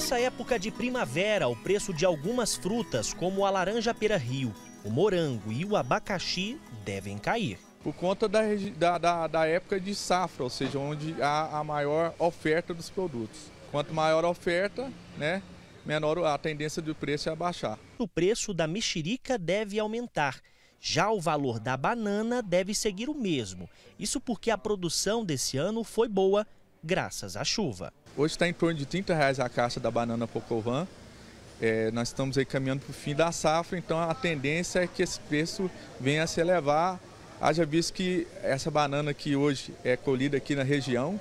Nessa época de primavera, o preço de algumas frutas, como a laranja pera-rio, o morango e o abacaxi, devem cair. Por conta da, da, da época de safra, ou seja, onde há a maior oferta dos produtos. Quanto maior a oferta, né, menor a tendência do preço é baixar. O preço da mexerica deve aumentar. Já o valor da banana deve seguir o mesmo. Isso porque a produção desse ano foi boa, graças à chuva. Hoje está em torno de 30 reais a caixa da banana Pocovan. É, nós estamos aí caminhando para o fim da safra, então a tendência é que esse preço venha a se elevar. Haja visto que essa banana que hoje é colhida aqui na região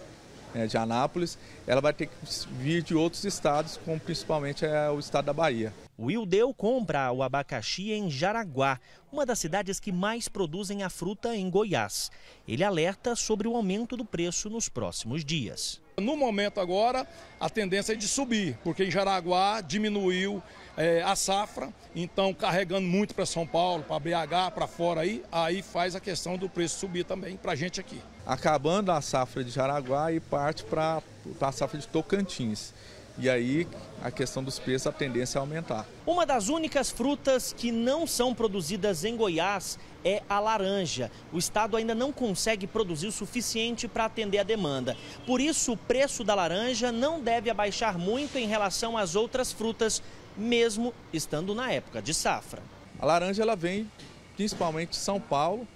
né, de Anápolis, ela vai ter que vir de outros estados, como principalmente é o estado da Bahia. O Wildeu compra o abacaxi em Jaraguá, uma das cidades que mais produzem a fruta em Goiás. Ele alerta sobre o aumento do preço nos próximos dias. No momento agora, a tendência é de subir, porque em Jaraguá diminuiu é, a safra, então carregando muito para São Paulo, para BH, para fora aí, aí faz a questão do preço subir também para a gente aqui. Acabando a safra de Jaraguá e parte para a safra de Tocantins. E aí a questão dos preços, a tendência é aumentar. Uma das únicas frutas que não são produzidas em Goiás é a laranja. O estado ainda não consegue produzir o suficiente para atender a demanda. Por isso, o preço da laranja não deve abaixar muito em relação às outras frutas, mesmo estando na época de safra. A laranja ela vem principalmente de São Paulo.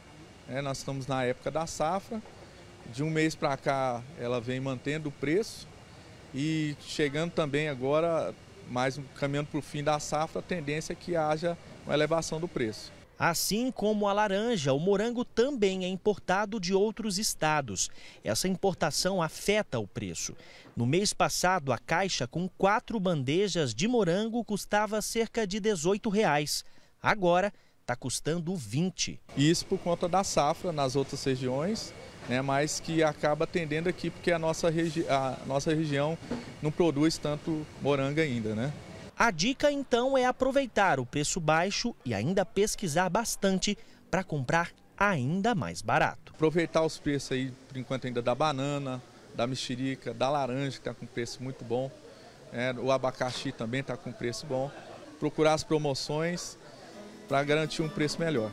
Né? Nós estamos na época da safra. De um mês para cá, ela vem mantendo o preço. E chegando também agora, mais caminhando para o fim da safra, a tendência é que haja uma elevação do preço. Assim como a laranja, o morango também é importado de outros estados. Essa importação afeta o preço. No mês passado, a caixa com quatro bandejas de morango custava cerca de 18 reais. Agora está custando 20. Isso por conta da safra nas outras regiões né, mas que acaba atendendo aqui porque a nossa, regi a nossa região não produz tanto moranga ainda. Né? A dica então é aproveitar o preço baixo e ainda pesquisar bastante para comprar ainda mais barato. Aproveitar os preços aí, por enquanto ainda da banana, da mexerica, da laranja, que está com preço muito bom. É, o abacaxi também está com preço bom. Procurar as promoções para garantir um preço melhor.